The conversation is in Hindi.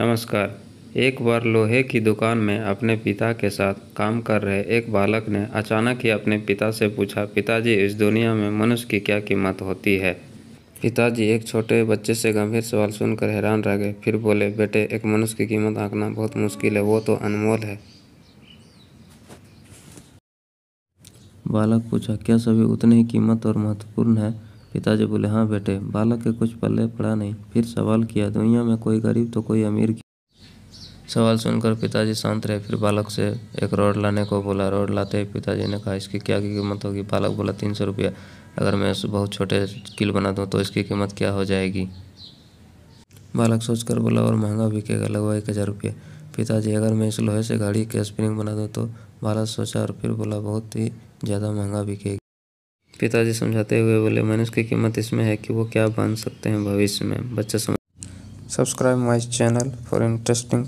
नमस्कार एक बार लोहे की दुकान में अपने पिता के साथ काम कर रहे एक बालक ने अचानक ही अपने पिता से पूछा पिताजी इस दुनिया में मनुष्य की क्या कीमत होती है पिताजी एक छोटे बच्चे से गंभीर सवाल सुनकर हैरान रह गए फिर बोले बेटे एक मनुष्य की कीमत आंकना बहुत मुश्किल है वो तो अनमोल है बालक पूछा क्या सभी उतनी ही कीमत और महत्वपूर्ण है पिताजी बोले हाँ बेटे बालक के कुछ पल्ले पड़ा नहीं फिर सवाल किया दुनिया में कोई गरीब तो कोई अमीर सवाल सुनकर पिताजी शांत रहे फिर बालक से एक रोड लाने को बोला रोड लाते ही पिताजी ने कहा इसकी क्या कीमत होगी बालक बोला तीन सौ रुपया अगर मैं उस बहुत छोटे किल बना दूँ तो इसकी कीमत क्या हो जाएगी बालक सोचकर बोला और महंगा बिकेगा लगभग एक हज़ार रुपये पिताजी अगर मैं इस लोहे से गाड़ी के स्प्रिंग बना दूँ तो बालक सोचा और फिर बोला बहुत ही ज़्यादा महंगा बिकेगी पिताजी समझाते हुए बोले मनुष्य की कीमत इसमें है कि वो क्या बन सकते हैं भविष्य में बच्चा समझ subscribe my channel for interesting